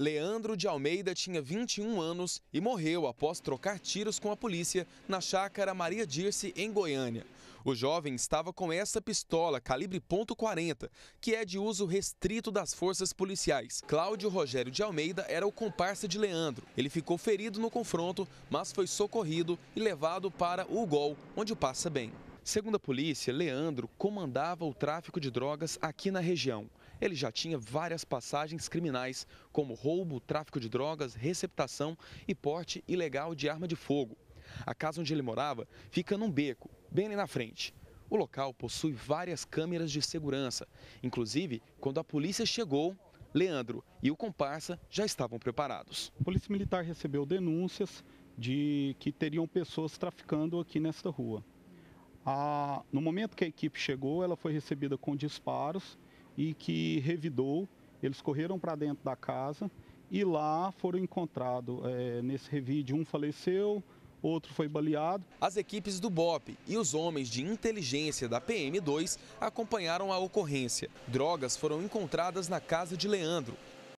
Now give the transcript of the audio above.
Leandro de Almeida tinha 21 anos e morreu após trocar tiros com a polícia na chácara Maria Dirce, em Goiânia. O jovem estava com essa pistola calibre .40, que é de uso restrito das forças policiais. Cláudio Rogério de Almeida era o comparsa de Leandro. Ele ficou ferido no confronto, mas foi socorrido e levado para o gol, onde passa bem. Segundo a polícia, Leandro comandava o tráfico de drogas aqui na região. Ele já tinha várias passagens criminais, como roubo, tráfico de drogas, receptação e porte ilegal de arma de fogo. A casa onde ele morava fica num beco, bem ali na frente. O local possui várias câmeras de segurança. Inclusive, quando a polícia chegou, Leandro e o comparsa já estavam preparados. A Polícia Militar recebeu denúncias de que teriam pessoas traficando aqui nesta rua. A, no momento que a equipe chegou, ela foi recebida com disparos e que revidou. Eles correram para dentro da casa e lá foram encontrados. É, nesse revide, um faleceu, outro foi baleado. As equipes do BOP e os homens de inteligência da PM2 acompanharam a ocorrência. Drogas foram encontradas na casa de Leandro,